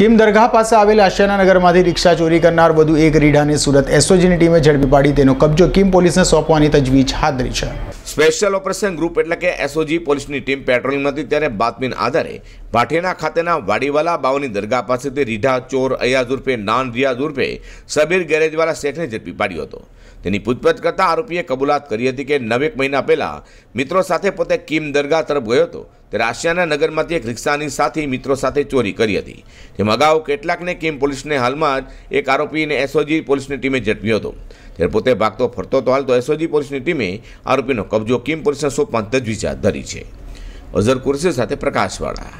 Kim દરગાહ પાસે આવેલ નગરમાંથી રિક્ષા ચોરી કરનાર વધુ એક રીઢાને સુરત એસઓજીની ટીમે ઝડપી પાડી તેનો કબજો કિમ પોલીસને સોંપવાની તજવીજ હાથ ધરી છે સ્પેશિયલ ઓપરેશન ગ્રુપ એટલે કે એસઓજી પોલીસની ટીમ પેટ્રોલિંગ હતી ત્યારે બાતમીના આધારે ભાઠીના ખાતેના વાડીવાલા બાવની દરગાહ પાસેથી રીઢા ચોર અયાઝ ઉર્ફે નાન રિયાઝ ઉર્ફે સબીર ગેરેજવાળા શેખને ઝડપી પાડ્યો હતો તેની પૂછપરછ કરતાં આરોપીએ કબૂલાત કરી હતી કે નવેક મહિના પહેલાં મિત્રો સાથે પોતે કિમ દરગાહ તરફ ગયો હતો ત્યારે આશિયાના નગરમાંથી એક રિક્ષાની સાથે મિત્રો સાથે ચોરી કરી હતી તેમ અગાઉ કેટલાકને કિમ પોલીસને હાલમાં જ એક આરોપીને એસઓજી પોલીસની ટીમે ઝડપ્યો હતો ત્યારે પોતે ભાગતો ફરતો તો હાલ તો એસઓજી પોલીસની ટીમે આરોપીનો કબજો કિમ પોલીસને સોંપવાની તજવીજ હાથ ધરી છે અઝર કુરશી સાથે પ્રકાશવાળા